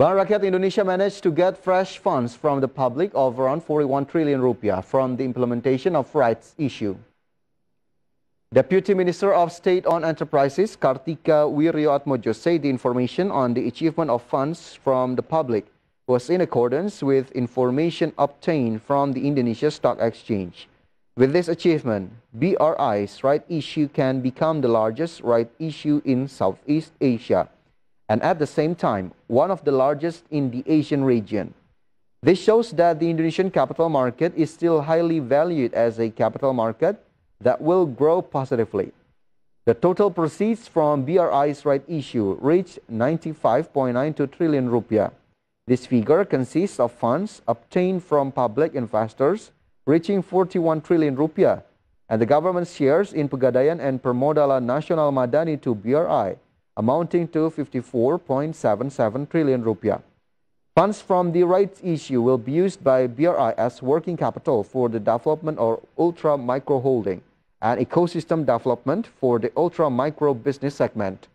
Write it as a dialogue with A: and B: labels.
A: Bank Rakyat Indonesia managed to get fresh funds from the public of around 41 trillion rupiah from the implementation of rights issue. Deputy Minister of State-Owned Enterprises Kartika Wiryoatmojo said the information on the achievement of funds from the public was in accordance with information obtained from the Indonesia Stock Exchange. With this achievement, BRI's right issue can become the largest right issue in Southeast Asia and at the same time one of the largest in the Asian region. This shows that the Indonesian capital market is still highly valued as a capital market that will grow positively. The total proceeds from BRI's right issue reached 95.92 trillion rupiah. This figure consists of funds obtained from public investors reaching 41 trillion rupiah and the government shares in Pegadaian and Permodalan Nasional Madani to BRI amounting to 54.77 trillion rupiah. Funds from the rights issue will be used by BRI as working capital for the development of ultra micro holding and ecosystem development for the ultra micro business segment.